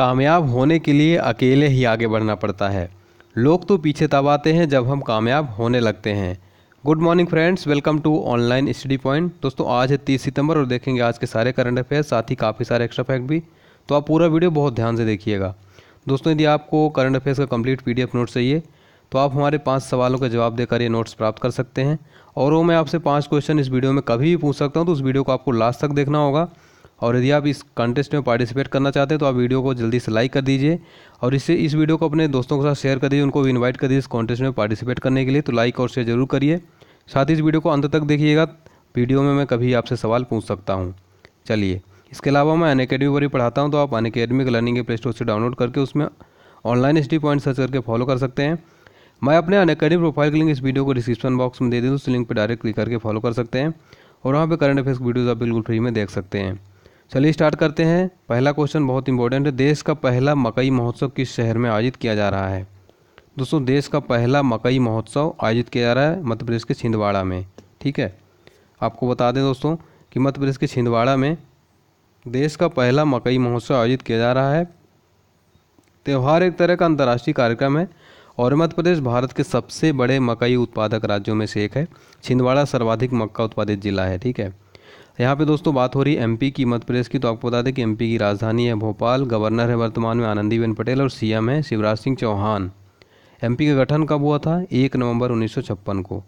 कामयाब होने के लिए अकेले ही आगे बढ़ना पड़ता है लोग तो पीछे तब आते हैं जब हम कामयाब होने लगते हैं good morning friends welcome to online study point दोस्तों आज है तीस सितंबर और देखेंगे आज के सारे करंट अफेयर्स साथ ही काफ़ी सारे एक्स्ट्रा फैक्ट भी तो आप पूरा वीडियो बहुत ध्यान से देखिएगा दोस्तों यदि आपको करंट अफेयर्स का कंप्लीट पी नोट्स चाहिए तो आप हमारे पाँच सवालों के जवाब देकर ये नोट्स प्राप्त कर सकते हैं और वो मैं आपसे पाँच क्वेश्चन इस वीडियो में कभी भी पूछ सकता हूँ तो उस वीडियो को आपको लास्ट तक देखना होगा और यदि आप इस कॉन्टेस्ट में पार्टिसिपेट करना चाहते हैं तो आप वीडियो को जल्दी से लाइक कर दीजिए और इससे इस वीडियो को अपने दोस्तों के साथ शेयर कर दीजिए उनको भी इन्वाइट कर दीजिए इस कॉन्टेस्ट में पार्टिसिपेट करने के लिए तो लाइक और शेयर जरूर करिए साथ ही इस वीडियो को अंत तक देखिएगा वीडियो में मैं कभी आपसे सवाल पूछ सकता हूँ चलिए इसके अलावा मैं अन अकेडमी पर ही पढ़ाता हूँ तो आप अन अकेडमी के लर्निंग प्ले स्टोर से डाउनलोड करके उसमें ऑनलाइन स्टडी पॉइंट सर्च करके फॉलो कर सकते हैं मैं अपने अन अकेडमी प्रोफाइल की लिंक इस वीडियो को डिस्क्रिप्शन बॉक्स में दे दूँ उस लिंक पर डायरेक्ट क्लिक करके फॉलो कर सकते हैं और वहाँ पर करंट अफेयर्स वीडियोज़ आप बिल्कुल फ्री में देख सकते हैं चलिए स्टार्ट करते हैं पहला क्वेश्चन बहुत इंपॉर्टेंट है देश का पहला मकई महोत्सव किस शहर में आयोजित किया जा रहा है दोस्तों देश का पहला मकई महोत्सव आयोजित किया जा रहा है मध्य प्रदेश के छिंदवाड़ा में ठीक है आपको बता दें दोस्तों कि मध्य प्रदेश के छिंदवाड़ा में देश का पहला मकई महोत्सव आयोजित किया जा रहा है त्यौहार एक तरह का अंतर्राष्ट्रीय कार्यक्रम है और मध्य प्रदेश भारत के सबसे बड़े मकई उत्पादक राज्यों में से एक है छिंदवाड़ा सर्वाधिक मक्का उत्पादित जिला है ठीक है तो यहाँ पे दोस्तों बात हो रही है एमपी की मध्य प्रदेश की तो आपको बता दें कि एमपी की राजधानी है भोपाल गवर्नर है वर्तमान में आनंदीबेन पटेल और सीएम है शिवराज सिंह चौहान एमपी का गठन कब हुआ था एक नवंबर उन्नीस को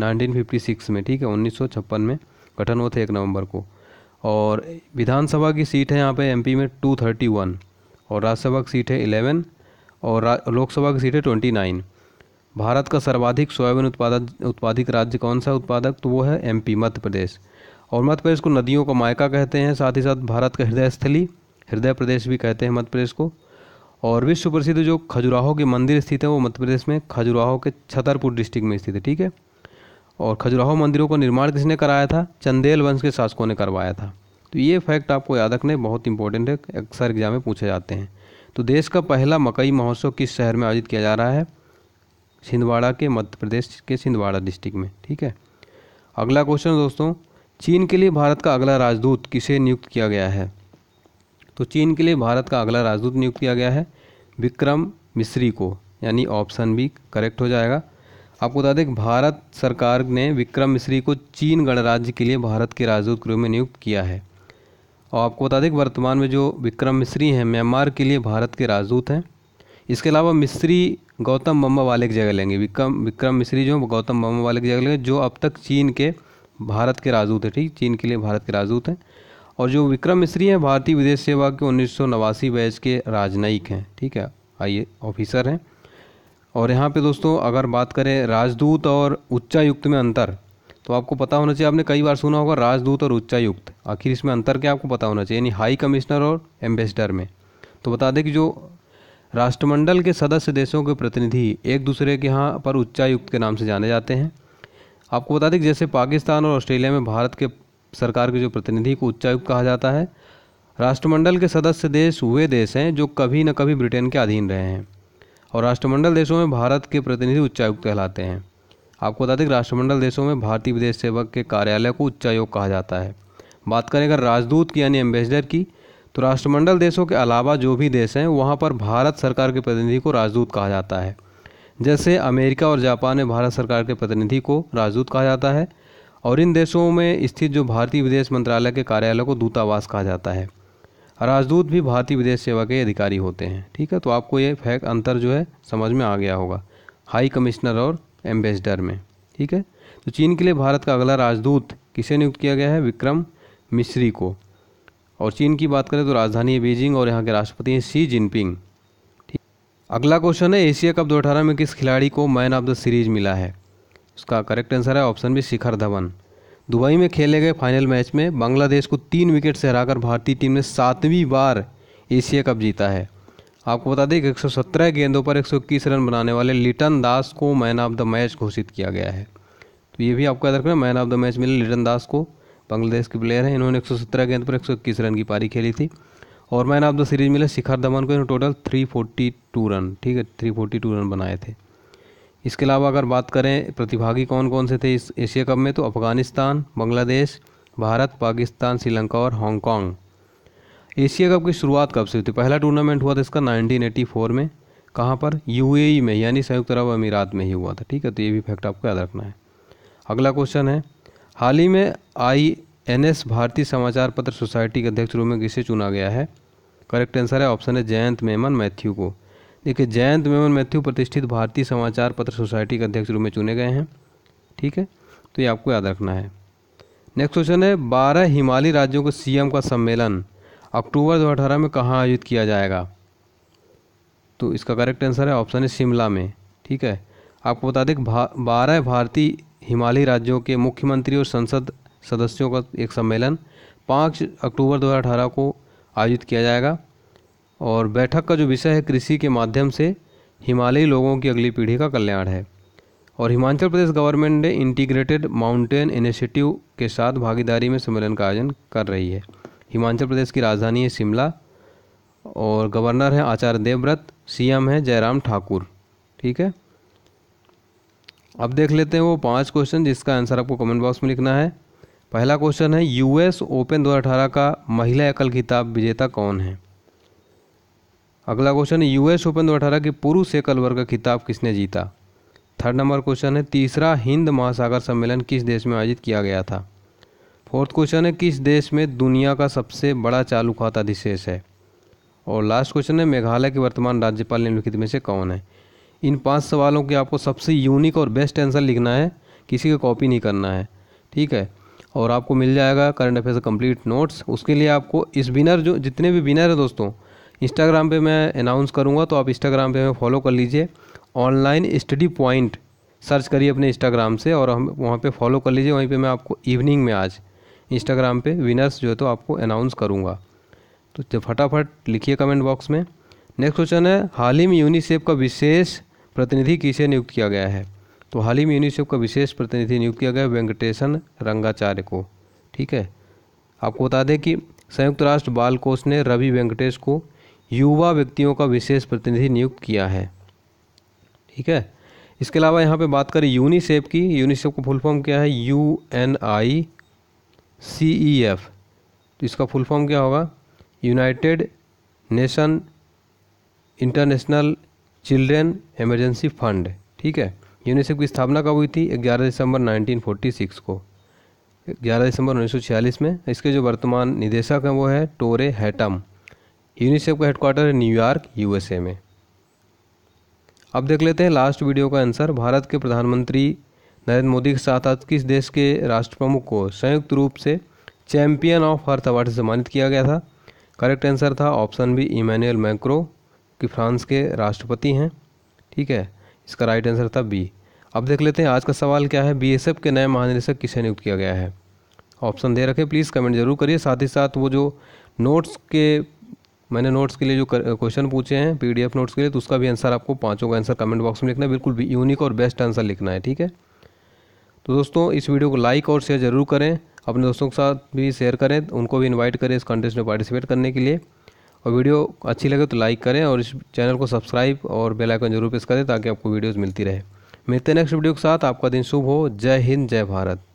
1956 में ठीक है उन्नीस में गठन हुआ था एक नवंबर को और विधानसभा की सीट है यहाँ पे एमपी में टू और राज्यसभा की सीट है इलेवन और लोकसभा की सीट है ट्वेंटी भारत का सर्वाधिक सोयाबीन उत्पादक उत्पादित राज्य कौन सा उत्पादक तो वो है एमपी मध्य प्रदेश और मध्य प्रदेश को नदियों का मायका कहते हैं साथ ही साथ भारत का हृदय स्थली हृदय प्रदेश भी कहते हैं मध्य प्रदेश को और विश्व प्रसिद्ध जो खजुराहो के मंदिर स्थित है वो मध्य प्रदेश में खजुराहो के छतरपुर डिस्ट्रिक्ट में स्थित है ठीक है और खजुराहो मंदिरों का निर्माण किसने कराया था चंदेल वंश के शासकों ने करवाया था तो ये फैक्ट आपको याद रखने बहुत इंपॉर्टेंट है अक्सर एग्जाम में पूछे जाते हैं तो देश का पहला मकई महोत्सव किस शहर में आयोजित किया जा रहा है छिंदवाड़ा के मध्य प्रदेश के छिंदवाड़ा डिस्ट्रिक्ट में ठीक है अगला क्वेश्चन दोस्तों चीन के लिए भारत का अगला राजदूत किसे नियुक्त किया गया है तो चीन के लिए भारत का अगला राजदूत नियुक्त किया गया है विक्रम मिश्री को यानी ऑप्शन बी करेक्ट हो जाएगा आपको बता दें भारत सरकार ने विक्रम मिश्री को चीन गणराज्य के लिए भारत के राजदूत के रूप में नियुक्त किया है और आपको बता दें वर्तमान में जो विक्रम मिश्री हैं म्यांमार के लिए भारत के राजदूत हैं इसके अलावा मिश्री गौतम बम्बा वाले की जगह लेंगे विक्रम विक्रम मिश्री जो गौतम बम्बा वाले की जगह लेंगे जो अब तक चीन के भारत के राजदूत हैं ठीक चीन के लिए भारत के राजदूत हैं और जो विक्रम मिश्री हैं भारतीय विदेश सेवा के उन्नीस बैच के राजनयिक हैं ठीक है आइए ऑफिसर हैं और यहाँ पे दोस्तों अगर बात करें राजदूत और उच्चायुक्त में अंतर तो आपको पता होना चाहिए आपने कई बार सुना होगा राजदूत और उच्चायुक्त आखिर इसमें अंतर क्या आपको पता होना चाहिए यानी हाई कमिश्नर और एम्बेसडर में तो बता दें कि जो राष्ट्रमंडल के सदस्य देशों के प्रतिनिधि एक दूसरे के यहाँ पर उच्चायुक्त के नाम से जाने जाते हैं आपको बता दें कि जैसे पाकिस्तान और ऑस्ट्रेलिया में भारत के सरकार के जो प्रतिनिधि को उच्चायुक्त कहा जाता है राष्ट्रमंडल के सदस्य देश वे देश हैं जो कभी न कभी ब्रिटेन के अधीन रहे हैं और राष्ट्रमंडल देशों में भारत के प्रतिनिधि उच्चायुक्त कहलाते हैं आपको बता दें कि राष्ट्रमंडल देशों में भारतीय विदेश सेवक के कार्यालय को उच्चायोग कहा जाता है बात करें अगर राजदूत की यानी एम्बेसडर की तो राष्ट्रमंडल देशों के अलावा जो भी देश हैं वहाँ पर भारत सरकार के प्रतिनिधि को राजदूत कहा जाता है जैसे अमेरिका और जापान में भारत सरकार के प्रतिनिधि को राजदूत कहा जाता है और इन देशों में स्थित जो भारतीय विदेश मंत्रालय के कार्यालय को दूतावास कहा जाता है राजदूत भी भारतीय विदेश सेवा के अधिकारी होते हैं ठीक है तो आपको ये फैक अंतर जो है समझ में आ गया होगा हाई कमिश्नर और एम्बेसडर में ठीक है तो चीन के लिए भारत का अगला राजदूत किसे नियुक्त किया गया है विक्रम मिश्री को और चीन की बात करें तो राजधानी है बीजिंग और यहाँ के राष्ट्रपति हैं शी जिनपिंग अगला क्वेश्चन है एशिया कप दो में किस खिलाड़ी को मैन ऑफ द सीरीज मिला है उसका करेक्ट आंसर है option B Shikhar Dhawan Dubai में खेले गए फाइनल मैच में बांग्लादेश को तीन विकेट से हराकर भारतीय टीम ने सातवीं बार एशिया कप जीता है आपको बता दें कि 117 गेंदों पर 121 रन बनाने वाले लिटन दास को मैन ऑफ द मैच घोषित किया गया है तो ये भी आपको याद रखना मैन ऑफ द मैच मिले लिटन दास को बांग्लादेश के प्लेयर हैं इन्होंने 117 गेंद पर 121 रन की पारी खेली थी और मैन ऑफ द सीरीज मिला शिखर धवन को total three forty two run ठीक है थ्री फोर्टी टू रन बनाए थे इसके अलावा अगर बात करें प्रतिभागी कौन कौन से थे इस एशिया कप में तो अफगानिस्तान बांग्लादेश भारत पाकिस्तान श्रीलंका और हांगकॉन्ग एशिया कप की शुरुआत कब से हुई थी पहला टूर्नामेंट हुआ था इसका 1984 में कहाँ पर यूएई e में यानी संयुक्त अरब अमीरात में ही हुआ था ठीक है तो ये भी फैक्ट आपको याद रखना है अगला क्वेश्चन है हाल ही में आई एन एस भारतीय समाचार पत्र सोसाइटी के अध्यक्ष रूप में किसे चुना गया है करेक्ट आंसर है ऑप्शन है जयंत मेमन मैथ्यू को देखिए जयंत मेमन मैथ्यू प्रतिष्ठित भारतीय समाचार पत्र सोसाइटी के अध्यक्ष रूप में चुने गए हैं ठीक है तो ये आपको याद रखना है नेक्स्ट क्वेश्चन है बारह हिमालयी राज्यों के सीएम का सम्मेलन अक्टूबर दो में कहाँ आयोजित किया जाएगा तो इसका करेक्ट आंसर है ऑप्शन है शिमला में ठीक है आपको बता दें भा, बारह भारतीय हिमालयी राज्यों के मुख्यमंत्री और संसद सदस्यों का एक सम्मेलन पाँच अक्टूबर 2018 को आयोजित किया जाएगा और बैठक का जो विषय है कृषि के माध्यम से हिमालयी लोगों की अगली पीढ़ी का कल्याण है और हिमाचल प्रदेश गवर्नमेंट ने इंटीग्रेटेड माउंटेन इनिशिएटिव के साथ भागीदारी में सम्मेलन का आयोजन कर रही है हिमाचल प्रदेश की राजधानी है शिमला और गवर्नर हैं आचार्य देवव्रत सीएम हैं जयराम ठाकुर ठीक है अब देख लेते हैं वो पांच क्वेश्चन जिसका आंसर आपको कमेंट बॉक्स में लिखना है पहला क्वेश्चन है यूएस ओपन 2018 का महिला एकल खिताब विजेता कौन है अगला क्वेश्चन है यूएस ओपन 2018 के पुरुष एकल वर्ग का खिताब किसने जीता थर्ड नंबर क्वेश्चन है तीसरा हिंद महासागर सम्मेलन किस देश में आयोजित किया गया था फोर्थ क्वेश्चन है किस देश में दुनिया का सबसे बड़ा चालू खाता अधिशेष है और लास्ट क्वेश्चन है मेघालय के वर्तमान राज्यपाल निम्नलिखित में से कौन है इन पांच सवालों के आपको सबसे यूनिक और बेस्ट आंसर लिखना है किसी का कॉपी नहीं करना है ठीक है और आपको मिल जाएगा करंट अफेयर कंप्लीट नोट्स उसके लिए आपको इस विनर जो जितने भी विनर है दोस्तों इंस्टाग्राम पे मैं अनाउंस करूँगा तो आप इंस्टाग्राम पे हमें फॉलो कर लीजिए ऑनलाइन स्टडी पॉइंट सर्च करिए अपने इंस्टाग्राम से और हम वहाँ पर फॉलो कर लीजिए वहीं पर मैं आपको इवनिंग में आज इंस्टाग्राम पर विनर्स जो है तो आपको अनाउंस करूँगा तो फटाफट लिखिए कमेंट बॉक्स में नेक्स्ट क्वेश्चन है हाल ही में यूनिसेफ का विशेष प्रतिनिधि किसे नियुक्त किया गया है तो हाल ही में यूनिसेफ का विशेष प्रतिनिधि नियुक्त किया गया वेंकटेशन रंगाचार्य को ठीक है आपको बता दें कि संयुक्त राष्ट्र बाल कोष ने रवि वेंकटेश को युवा व्यक्तियों का विशेष प्रतिनिधि नियुक्त किया है ठीक है इसके अलावा यहाँ पे बात करें यूनिसेफ की यूनिसेफ का फुल फॉर्म क्या है U N I C E F तो इसका फुल फॉर्म क्या होगा United Nation International Children Emergency Fund ठीक है यूनिसेफ की स्थापना कब हुई थी 11 दिसंबर 1946 को 11 दिसंबर 1946 में इसके जो वर्तमान निदेशक हैं वो है टोरे हैटम यूनिसेफ का हेडक्वार्टर है न्यूयॉर्क यूएसए में अब देख लेते हैं लास्ट वीडियो का आंसर भारत के प्रधानमंत्री नरेंद्र मोदी के साथ आज किस देश के राष्ट्र प्रमुख को संयुक्त रूप से चैंपियन ऑफ अर्थ अवार्ड से सम्मानित किया गया था करेक्ट आंसर था ऑप्शन बी इमैनुअल मैक्रो कि फ्रांस के राष्ट्रपति हैं ठीक है इसका राइट आंसर था बी अब देख लेते हैं आज का सवाल क्या है बी के नए महानिदेशक किसे नियुक्त किया गया है ऑप्शन दे रखे प्लीज़ कमेंट जरूर करिए साथ ही साथ वो जो नोट्स के मैंने नोट्स के लिए जो क्वेश्चन पूछे हैं पीडीएफ नोट्स के लिए तो उसका भी आंसर आपको पाँचों का आंसर कमेंट बॉक्स में लिखना है बिल्कुल यूनिक और बेस्ट आंसर लिखना है ठीक है तो दोस्तों इस वीडियो को लाइक और शेयर ज़रूर करें अपने दोस्तों के साथ भी शेयर करें उनको भी इन्वाइट करें इस कॉन्टेस्ट में पार्टिसिपेट करने के लिए और वीडियो अच्छी लगे तो लाइक करें और इस चैनल को सब्सक्राइब और बेल आइकन जरूर प्रेस करें ताकि आपको वीडियोस मिलती रहे मिलते हैं नेक्स्ट वीडियो के साथ आपका दिन शुभ हो जय हिंद जय भारत